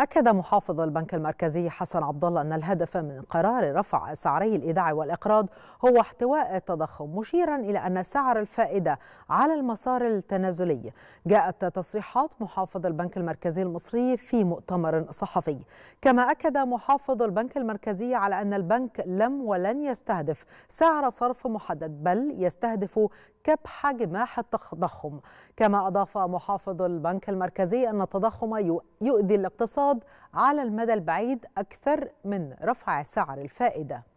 أكد محافظ البنك المركزي حسن عبد الله أن الهدف من قرار رفع سعري الإيداع والإقراض هو احتواء التضخم مشيرا إلى أن سعر الفائدة على المسار التنازلي جاءت تصريحات محافظ البنك المركزي المصري في مؤتمر صحفي كما أكد محافظ البنك المركزي على أن البنك لم ولن يستهدف سعر صرف محدد بل يستهدف كبح جماح التضخم كما أضاف محافظ البنك المركزي أن التضخم يؤذي الاقتصاد الاقتصاد على المدى البعيد أكثر من رفع سعر الفائدة